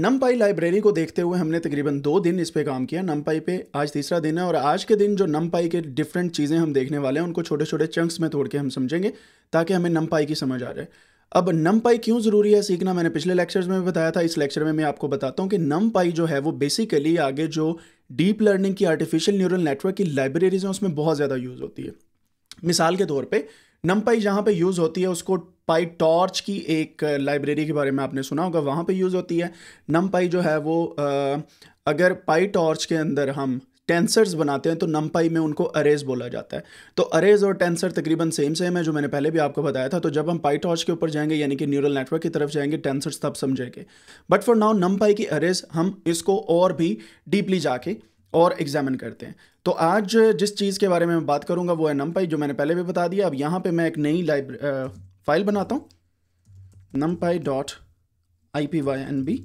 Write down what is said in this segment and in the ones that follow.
नमपाई library को देखते हुए हमने तकरीबन दो दिन इस पे काम किया नमपाई पे आज तीसरा दिन है और आज के दिन जो नमपाई के डिफरेंट चीज़ें हम देखने वाले हैं उनको छोटे छोटे चंक्स में तोड़ के हम समझेंगे ताकि हमें नमपाई की समझ आ जाए अब नमपाई क्यों ज़रूरी है सीखना मैंने पिछले लेक्चर्स में भी बताया था इस लेक्चर में मैं आपको बताता हूँ कि नमपाई जो है वो बेसिकली आगे जो डीप लर्निंग की आर्टिफिशियल न्यूरल नेटवर्क की लाइब्रेरीज हैं उसमें बहुत ज़्यादा यूज़ होती है मिसाल के तौर पर पाई जहाँ पे यूज़ होती है उसको पाई टॉर्च की एक लाइब्रेरी के बारे में आपने सुना होगा वहाँ पे यूज़ होती है पाई जो है वो आ, अगर पाई टॉर्च के अंदर हम टेंसर्स बनाते हैं तो नमपाई में उनको अरेज बोला जाता है तो अरेज और टेंसर तकरीबन सेम सेम है जो मैंने पहले भी आपको बताया था तो जब हम पाई टॉर्च के ऊपर जाएंगे यानी कि न्यूरल नेटवर्क की तरफ जाएंगे टेंसर्स तब समझेंगे बट फॉर नाउ पाई की अरेज हम इसको और भी डीपली जाके और एग्जामिन करते हैं तो आज जिस चीज़ के बारे में मैं बात करूंगा वो है नमपाई जो मैंने पहले भी बता दिया अब यहाँ पे मैं एक नई लाइब्रे फाइल बनाता हूँ NumPy dot I P Y N B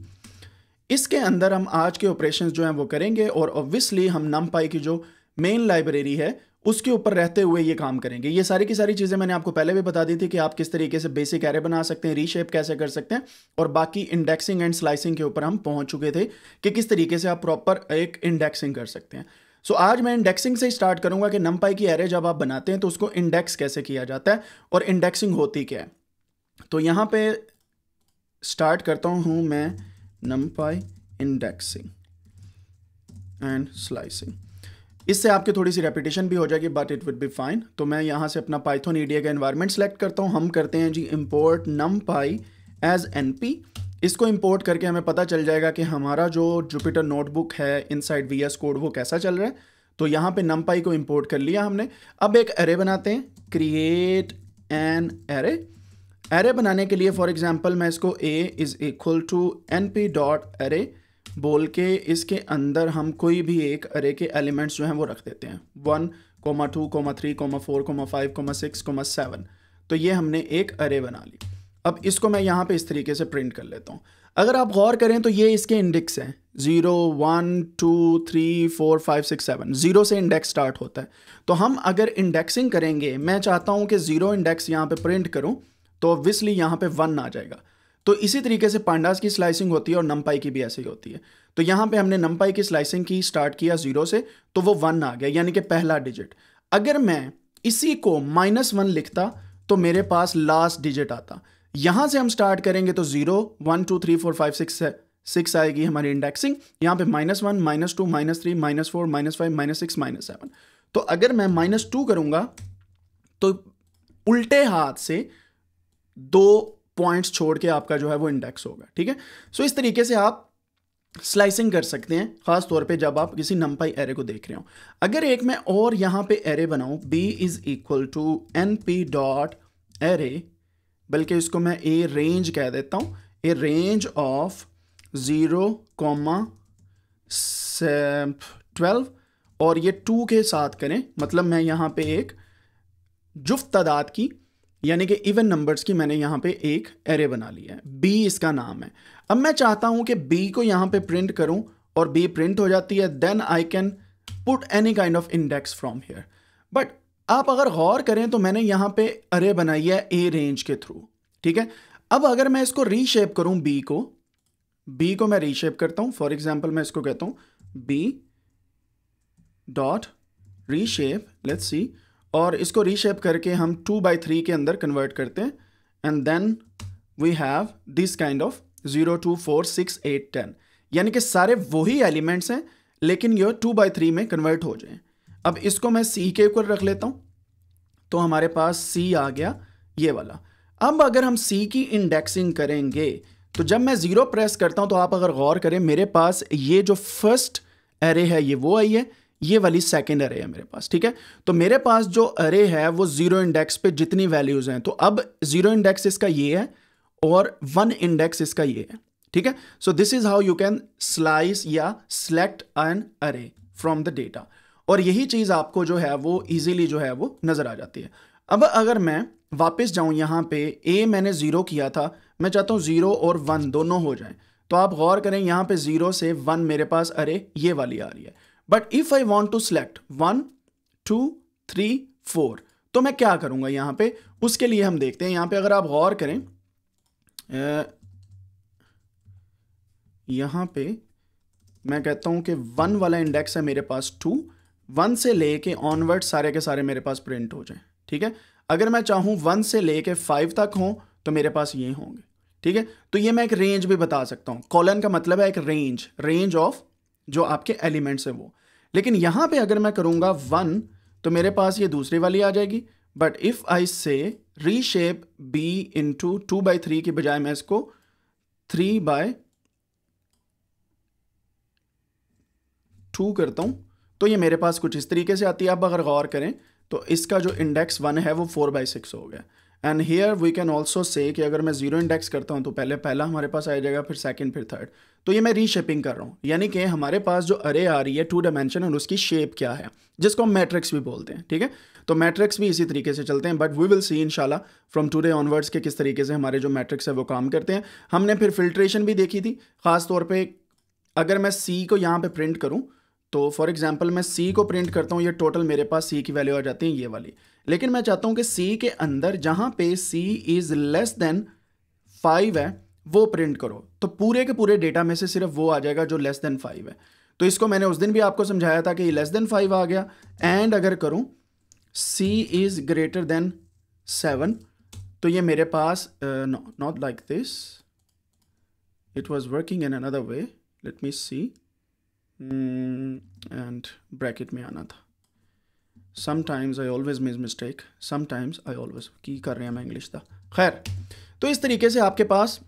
इसके अंदर हम आज के ऑपरेशन जो हैं वो करेंगे और ऑब्वियसली हम नमपाई की जो मेन लाइब्रेरी है उसके ऊपर रहते हुए ये काम करेंगे ये सारी की सारी चीज़ें मैंने आपको पहले भी बता दी थी कि आप किस तरीके से बेसिक एरे बना सकते हैं रीशेप कैसे कर सकते हैं और बाकी इंडेक्सिंग एंड स्लाइसिंग के ऊपर हम पहुंच चुके थे कि किस तरीके से आप प्रॉपर एक इंडेक्सिंग कर सकते हैं सो so, आज मैं इंडेक्सिंग से स्टार्ट करूंगा कि नंपाई की एरे जब आप बनाते हैं तो उसको इंडेक्स कैसे किया जाता है और इंडेक्सिंग होती क्या है तो यहाँ पे स्टार्ट करता हूँ मैं नंपाई इंडेक्सिंग एंड स्लाइसिंग इससे आपकी थोड़ी सी रेपिटेशन भी हो जाएगी but it would be fine तो मैं यहाँ से अपना पाइथन ईडीए का एनवायरमेंट सेलेक्ट करता हूँ हम करते हैं जी import NumPy as N P इसको इंपोर्ट करके हमें पता चल जाएगा कि हमारा जो जुपिटर नोटबुक है इनसाइड वी एस कोड वो कैसा चल रहा है तो यहाँ पे नमपाई को इंपोर्ट कर लिया हमने अब एक एरे बनाते हैं क्रिएट एन एरे एरे बनाने के लिए फॉर एग्जांपल मैं इसको a is equal to N P dot array बोल के इसके अंदर हम कोई भी एक अरे के एलिमेंट्स जो हैं वो रख देते हैं one comma two comma three comma four comma five comma six comma seven तो ये हमने एक अरे बना लिया अब इसको मैं यहाँ पे इस तरीके से प्रिंट कर लेता हूँ अगर आप गौर करें तो ये इसके इंडेक्स हैं zero one two three four five six seven zero से इंडेक्स स्टार्ट होता है तो हम अगर इंडेक्सिंग करेंगे मैं चाहता हूँ कि ज़ीरो इंडेक्स यहाँ पे प्रिंट करूँ तो ऑब्वियसली यहाँ पे वन आ जाएगा तो इसी तरीके से पांडास की स्लाइसिंग होती है और नंपाई की भी ऐसी होती है तो यहाँ पे हमने नंपाई की स्लाइसिंग की स्टार्ट किया ज़ीरो से तो वो वन आ गया यानी कि पहला डिजिट अगर मैं इसी को माइनस वन लिखता तो मेरे पास लास्ट डिजिट आता यहां से हम स्टार्ट करेंगे तो zero one two three four five six six आएगी हमारी इंडेक्सिंग यहां पे minus one minus two minus three minus four minus five minus six minus seven तो अगर मैं माइनस टू करूंगा तो उल्टे हाथ से दो पॉइंट्स छोड़ के आपका जो है वो इंडेक्स होगा ठीक है सो इस तरीके से आप स्लाइसिंग कर सकते हैं खास तौर पे जब आप किसी नंपाई एरे को देख रहे हो अगर एक मैं और यहां पे एरे बनाऊं b is equal to N P dot array बल्कि इसको मैं ए रेंज कह देता हूँ a range of zero comma twelve और ये टू के साथ करें मतलब मैं यहाँ पे एक जुफ्त तादाद की यानी कि इवन नंबर्स की मैंने यहाँ पे एक एरे बना लिया है बी इसका नाम है अब मैं चाहता हूँ कि बी को यहाँ पे प्रिंट करूँ और बी प्रिंट हो जाती है then I can put any kind of index from here but आप अगर गौर करें तो मैंने यहां पे अरे बनाई है ए रेंज के थ्रू ठीक है अब अगर मैं इसको रीशेप करूं बी को बी को मैं रीशेप करता हूं फॉर एग्जाम्पल मैं इसको कहता हूं b dot reshape let's see और इसको रीशेप करके हम टू बाई थ्री के अंदर कन्वर्ट करते हैं and then we have this kind of zero two four six eight ten यानी कि सारे वही एलिमेंट्स हैं लेकिन ये टू बाई थ्री में कन्वर्ट हो जाएं अब इसको मैं सी के ऊपर रख लेता हूं तो हमारे पास सी आ गया ये वाला अब अगर हम सी की इंडेक्सिंग करेंगे तो जब मैं ज़ीरो प्रेस करता हूं तो आप अगर गौर करें मेरे पास ये जो फर्स्ट एरे है ये वो आई है ये वाली सेकेंड अरे है मेरे पास ठीक है तो मेरे पास जो अरे है वो ज़ीरो इंडेक्स पे जितनी वैल्यूज़ हैं तो अब ज़ीरो इंडेक्स इसका ये है और वन इंडेक्स इसका ये है ठीक है so this is how you can slice या select an array from the data और यही चीज़ आपको जो है वो ईजिली जो है वो नज़र आ जाती है अब अगर मैं वापस जाऊं यहां पे ए मैंने ज़ीरो किया था मैं चाहता हूं ज़ीरो और वन दोनों हो जाएं तो आप गौर करें यहां पे ज़ीरो से वन मेरे पास अरे ये वाली आ रही है but if I want to select one two three four तो मैं क्या करूंगा यहां पे उसके लिए हम देखते हैं यहां पे अगर आप गौर करें यहां पे मैं कहता हूं कि वन वाला इंडेक्स है मेरे पास टू वन से ले के ऑनवर्ड सारे के सारे मेरे पास प्रिंट हो जाएं ठीक है अगर मैं चाहूँ वन से ले के फाइव तक हों तो मेरे पास ये होंगे ठीक है तो ये मैं एक रेंज भी बता सकता हूँ कॉलन का मतलब है एक रेंज रेंज ऑफ जो आपके एलिमेंट्स हैं वो लेकिन यहाँ पे अगर मैं करूँगा वन तो मेरे पास ये दूसरी वाली आ जाएगी but if I say reshape b into two by three के बजाय मैं इसको थ्री बाय टू करता हूँ तो ये मेरे पास कुछ इस तरीके से आती है आप अगर गौर करें तो इसका जो इंडेक्स वन है वो फोर बाई सिक्स हो गया and here we can also say कि अगर मैं जीरो इंडेक्स करता हूँ तो पहले पहला हमारे पास आ जाएगा फिर सेकेंड फिर थर्ड तो ये मैं रीशेपिंग कर रहा हूँ यानी कि हमारे पास जो अरे आ रही है टू डायमेंशन और उसकी शेप क्या है जिसको हम मैट्रिक्स भी बोलते हैं ठीक है तो मैट्रिक्स भी इसी तरीके से चलते हैं बट वी विल सी इनशाला फ्रॉम टूडे ऑनवर्ड्स के किस तरीके से हमारे जो मैट्रिक्स है वो काम करते हैं हमने फिर फिल्ट्रेशन भी देखी थी खासतौर पर अगर मैं सी को यहाँ पर प्रिंट करूँ तो फॉर एग्जाम्पल मैं सी को प्रिंट करता हूँ ये टोटल मेरे पास सी की वैल्यू आ जाती है ये वाली लेकिन मैं चाहता हूँ कि सी के अंदर जहाँ पे c is less than five है वो प्रिंट करो तो पूरे के पूरे डेटा में से सिर्फ वो आ जाएगा जो लेस देन फाइव है तो इसको मैंने उस दिन भी आपको समझाया था कि ये लेस देन फाइव आ गया एंड अगर करूँ c is greater than seven तो ये मेरे पास not like this it was working in another way let me see and bracket में आना था sometimes I always make mistake sometimes I always की कर रहे हैं मैं इंग्लिश था खैर तो इस तरीके से आपके पास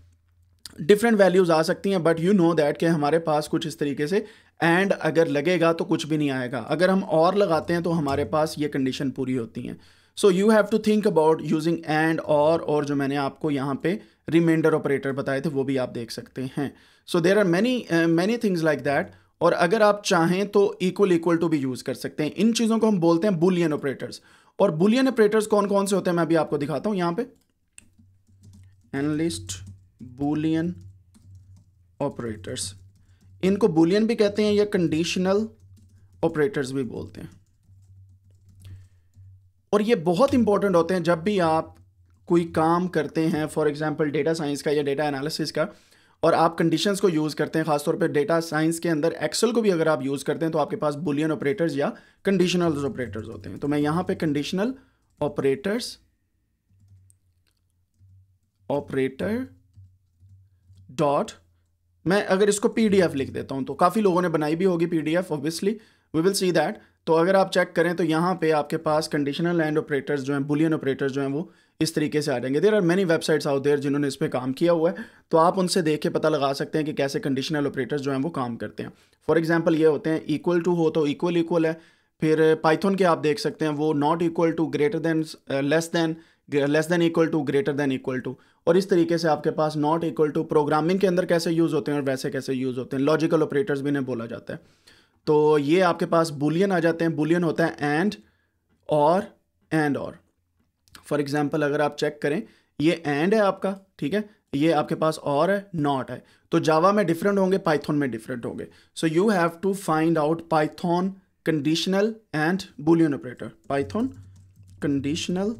डिफरेंट वैल्यूज़ आ सकती हैं बट यू नो दैट कि हमारे पास कुछ इस तरीके से एंड अगर लगेगा तो कुछ भी नहीं आएगा अगर हम और लगाते हैं तो हमारे पास ये कंडीशन पूरी होती हैं so you have to think about using and और और जो मैंने आपको यहाँ पे रिमाइंडर ऑपरेटर बताए थे वो भी आप देख सकते हैं so there are many many things like that और अगर आप चाहें तो इक्वल इक्वल टू भी यूज़ कर सकते हैं इन चीज़ों को हम बोलते हैं बुलियन ऑपरेटर्स और बुलियन ऑपरेटर्स कौन कौन से होते हैं मैं अभी आपको दिखाता हूं यहां पे एनलिस्ट बुलियन ऑपरेटर्स इनको बुलियन भी कहते हैं या कंडीशनल ऑपरेटर्स भी बोलते हैं और ये बहुत इंपॉर्टेंट होते हैं जब भी आप कोई काम करते हैं फॉर एग्जांपल डेटा साइंस का या डेटा एनालिसिस का और आप कंडीशंस को यूज़ करते हैं खासतौर पर डेटा साइंस के अंदर एक्सेल को भी अगर आप यूज़ करते हैं तो आपके पास बुलियन ऑपरेटर्स या कंडीशनल ऑपरेटर्स होते हैं तो मैं यहाँ पे कंडीशनल ऑपरेटर्स ऑपरेटर डॉट मैं अगर इसको पीडीएफ लिख देता हूँ तो काफ़ी लोगों ने बनाई भी होगी PDF obviously we will see that तो अगर आप चेक करें तो यहाँ पे आपके पास कंडीशनल एंड ऑपरेटर्स जो हैं बुलियन ऑपरेटर्स जो हैं वो इस तरीके से आ जाएंगे there are many websites out there जिन्होंने इस पर काम किया हुआ है तो आप उनसे देख के पता लगा सकते हैं कि कैसे कंडीशनल ऑपरेटर्स जो हैं वो काम करते हैं फॉर एग्जाम्पल ये होते हैं इक्वल टू हो तो इक्वल इक्वल है फिर पाइथन के आप देख सकते हैं वो not equal to greater than less than less than equal to greater than equal to और इस तरीके से आपके पास नॉट इक्वल टू प्रोग्रामिंग के अंदर कैसे यूज़ होते हैं और वैसे कैसे यूज़ होते हैं लॉजिकल ऑपरेटर्स भी इन्हें बोला जाता है तो ये आपके पास बुलियन आ जाते हैं बुलियन होता है एंड और एंड और फॉर एग्जाम्पल अगर आप चेक करें ये एंड है आपका ठीक है ये आपके पास और है नॉट है तो जावा में डिफरेंट होंगे पाइथन में डिफरेंट होंगे so you have to find out Python conditional and Boolean operator Python conditional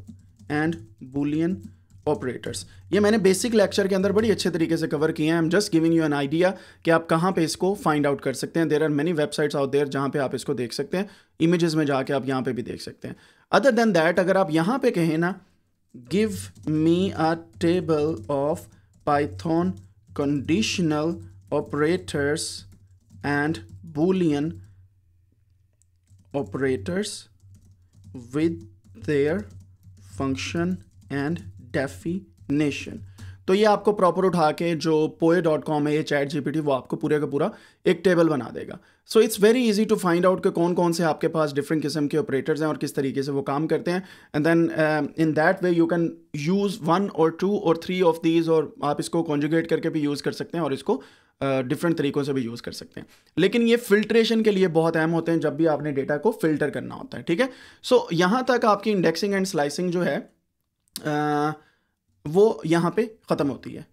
and Boolean operators ये मैंने बेसिक लेक्चर के अंदर बड़ी अच्छे तरीके से कवर किए हैं I am just giving you an idea कि आप कहाँ पे इसको फाइंड आउट कर सकते हैं there are many websites out there जहाँ पे आप इसको देख सकते हैं इमेजेस में जाके आप यहाँ पे भी देख सकते हैं अदर देन दैट अगर आप यहाँ पे कहें ना give me a table of Python conditional operators and boolean operators with their function and definition तो ये आपको प्रॉपर उठा के जो पोए डॉट कॉम है ये चैट जीपीटी वो आपको पूरे का पूरा एक टेबल बना देगा so it's very easy to find out कि कौन कौन से आपके पास डिफरेंट किस्म के ऑपरेटर्स हैं और किस तरीके से वो काम करते हैं and then in that way you can use one और टू और थ्री ऑफ दीज और आप इसको कॉन्जुगेट करके भी यूज़ कर सकते हैं और इसको डिफरेंट uh, तरीक़ों से भी यूज़ कर सकते हैं लेकिन ये फिल्ट्रेशन के लिए बहुत अहम होते हैं जब भी आपने डेटा को फिल्टर करना होता है ठीक है सो so, यहाँ तक आपकी इंडेक्सिंग एंड स्लाइसिंग जो है वो यहाँ पे ख़त्म होती है